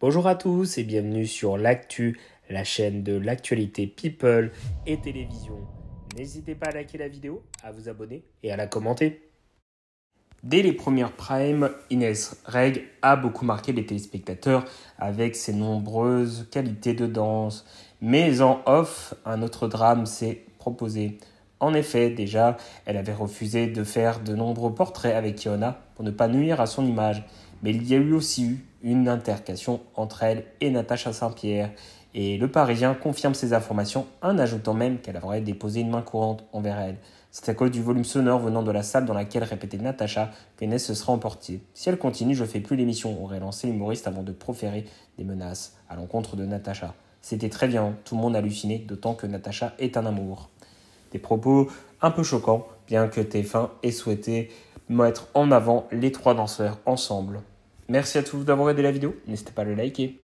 Bonjour à tous et bienvenue sur l'actu, la chaîne de l'actualité people et télévision. N'hésitez pas à liker la vidéo, à vous abonner et à la commenter. Dès les premières primes, Inès Reg a beaucoup marqué les téléspectateurs avec ses nombreuses qualités de danse. Mais en off, un autre drame s'est proposé. En effet, déjà, elle avait refusé de faire de nombreux portraits avec Kiona pour ne pas nuire à son image. Mais il y a eu aussi eu une intercation entre elle et Natacha Saint-Pierre. Et le Parisien confirme ces informations en ajoutant même qu'elle aurait déposé une main courante envers elle. C'est à cause du volume sonore venant de la salle dans laquelle répétait Natacha que se sera emporté. « Si elle continue, je fais plus l'émission, aurait lancé l'humoriste avant de proférer des menaces à l'encontre de Natacha. C'était très bien, tout le monde hallucinait, d'autant que Natacha est un amour. Des propos un peu choquants, bien que TF1 ait souhaité mettre en avant les trois danseurs ensemble. Merci à tous d'avoir aidé la vidéo, n'hésitez pas à le liker.